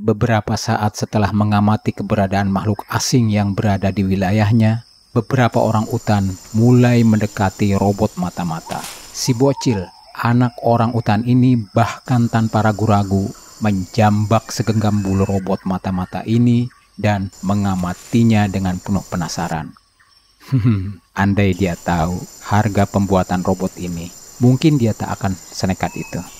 Beberapa saat setelah mengamati keberadaan makhluk asing yang berada di wilayahnya, beberapa orang utan mulai mendekati robot mata-mata. Si bocil, anak orang utan ini bahkan tanpa ragu-ragu menjambak segenggam bulu robot mata-mata ini dan mengamatinya dengan penuh penasaran. Andai dia tahu harga pembuatan robot ini, mungkin dia tak akan senekat itu.